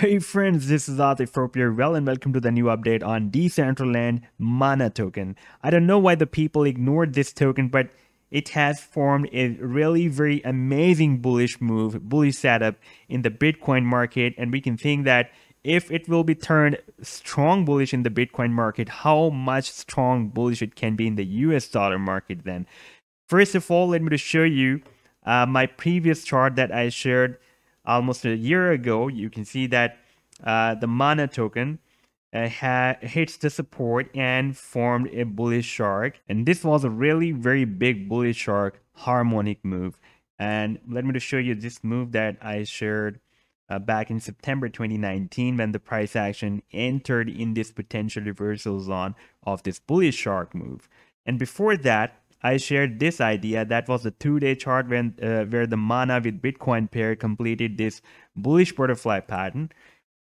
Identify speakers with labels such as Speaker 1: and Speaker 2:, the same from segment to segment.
Speaker 1: Hey friends, this is Arthur Hope you well and welcome to the new update on Decentraland Mana token. I don't know why the people ignored this token, but it has formed a really very amazing bullish move, bullish setup in the Bitcoin market and we can think that if it will be turned strong bullish in the Bitcoin market, how much strong bullish it can be in the US dollar market then. First of all, let me just show you uh, my previous chart that I shared almost a year ago, you can see that uh, the mana token uh, hits the support and formed a bullish shark. And this was a really very big bullish shark harmonic move. And let me just show you this move that I shared uh, back in September 2019 when the price action entered in this potential reversal zone of this bullish shark move. And before that, I shared this idea. That was the two-day chart when uh, where the Mana with Bitcoin pair completed this bullish butterfly pattern,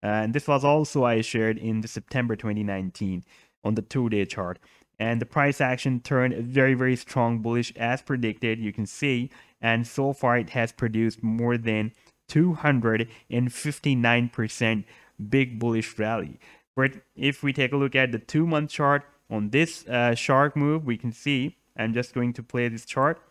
Speaker 1: and this was also I shared in the September 2019 on the two-day chart. And the price action turned very very strong bullish as predicted. You can see, and so far it has produced more than 259% big bullish rally. But if we take a look at the two month chart on this uh, shark move, we can see I'm just going to play this chart.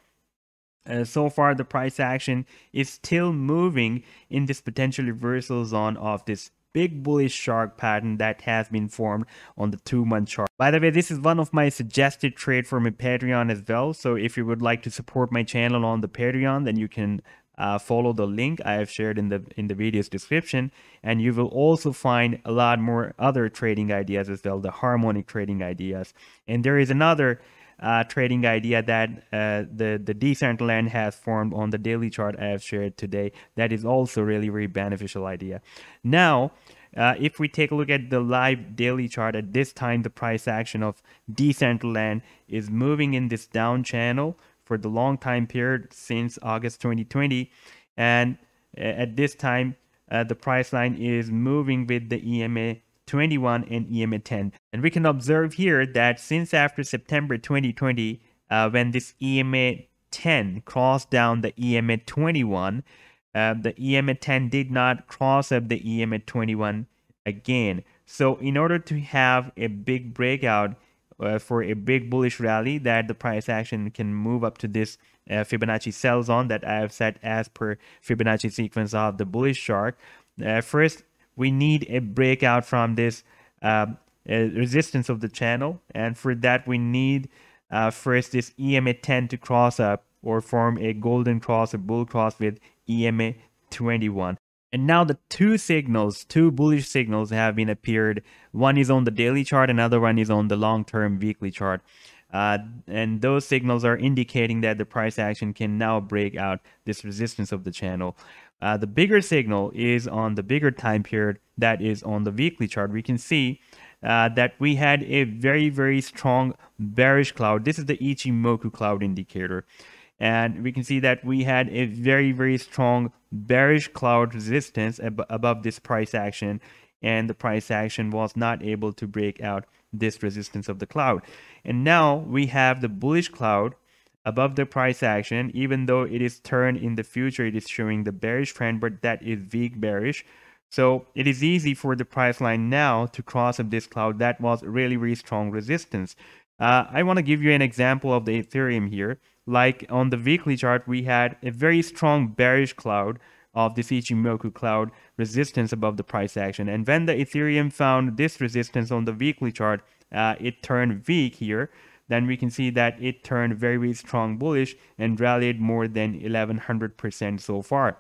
Speaker 1: Uh, so far, the price action is still moving in this potential reversal zone of this big bullish shark pattern that has been formed on the two month chart. By the way, this is one of my suggested trade for my Patreon as well. So if you would like to support my channel on the Patreon, then you can uh, follow the link I have shared in the in the video's description and you will also find a lot more other trading ideas as well the harmonic trading ideas and there is another uh, trading idea that uh, the the Decentraland has formed on the daily chart I have shared today. That is also really very really beneficial idea. Now, uh, if we take a look at the live daily chart at this time, the price action of Decentraland is moving in this down channel for the long time period since August 2020, and uh, at this time. Uh, the price line is moving with the EMA 21 and EMA 10. And we can observe here that since after September 2020, uh, when this EMA 10 crossed down the EMA 21, uh, the EMA 10 did not cross up the EMA 21 again. So in order to have a big breakout uh, for a big bullish rally that the price action can move up to this uh, Fibonacci sell zone that I have set as per Fibonacci sequence of the bullish shark, Uh, first, we need a breakout from this uh, resistance of the channel. And for that, we need uh, first this EMA 10 to cross up or form a golden cross, a bull cross with EMA 21. And now the two signals, two bullish signals have been appeared. One is on the daily chart, another one is on the long-term weekly chart. Uh, and those signals are indicating that the price action can now break out this resistance of the channel. Uh, the bigger signal is on the bigger time period that is on the weekly chart. We can see uh, that we had a very, very strong bearish cloud. This is the Ichimoku cloud indicator. And we can see that we had a very, very strong bearish cloud resistance ab above this price action and the price action was not able to break out this resistance of the cloud. And now we have the bullish cloud above the price action, even though it is turned in the future, it is showing the bearish trend, but that is weak bearish. So it is easy for the price line now to cross up this cloud. That was really, really strong resistance. Uh, I want to give you an example of the Ethereum here. Like on the weekly chart, we had a very strong bearish cloud of the Ichimoku cloud resistance above the price action. And when the Ethereum found this resistance on the weekly chart, uh, it turned weak here. Then we can see that it turned very, strong bullish and rallied more than 1100% so far.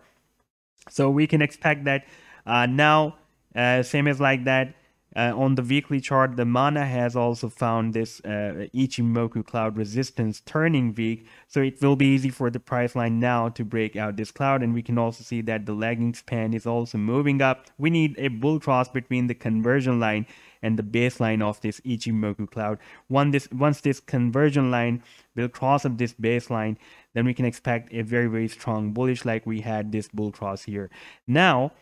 Speaker 1: So we can expect that uh, now, uh, same as like that, uh, on the weekly chart, the mana has also found this uh, Ichimoku cloud resistance turning weak, so it will be easy for the price line now to break out this cloud, and we can also see that the lagging span is also moving up. We need a bull cross between the conversion line and the baseline of this Ichimoku cloud. Once this, once this conversion line will cross up this baseline, then we can expect a very, very strong bullish like we had this bull cross here. Now,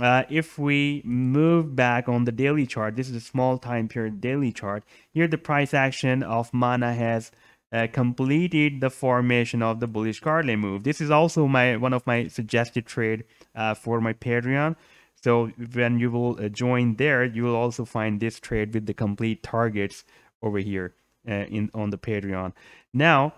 Speaker 1: uh, if we move back on the daily chart, this is a small time period daily chart. Here, the price action of mana has uh, completed the formation of the bullish Carly move. This is also my one of my suggested trade uh, for my Patreon. So when you will uh, join there, you will also find this trade with the complete targets over here uh, in on the Patreon. Now,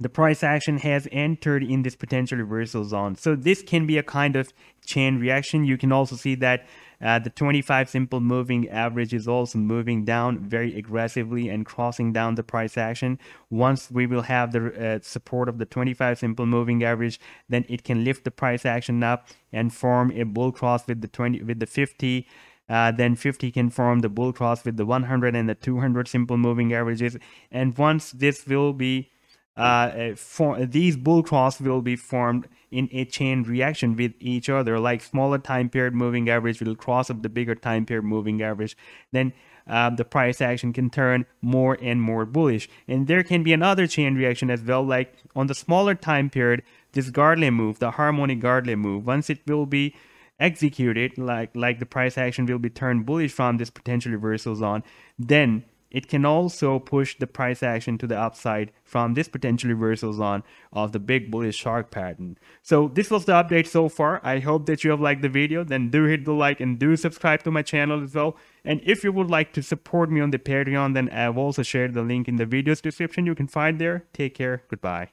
Speaker 1: the price action has entered in this potential reversal zone. So this can be a kind of chain reaction. You can also see that uh, the 25 simple moving average is also moving down very aggressively and crossing down the price action. Once we will have the uh, support of the 25 simple moving average, then it can lift the price action up and form a bull cross with the 20 with the 50. Uh, then 50 can form the bull cross with the 100 and the 200 simple moving averages. And once this will be uh, uh, for, these bull cross will be formed in a chain reaction with each other like smaller time period moving average will cross up the bigger time period moving average then uh, the price action can turn more and more bullish and there can be another chain reaction as well like on the smaller time period this Gardley move the harmonic Gardley move once it will be executed like like the price action will be turned bullish from this potential reversals on then it can also push the price action to the upside from this potential reversal zone of the big bullish shark pattern. So this was the update so far. I hope that you have liked the video. Then do hit the like and do subscribe to my channel as well. And if you would like to support me on the Patreon, then I've also shared the link in the video's description. You can find there. Take care. Goodbye.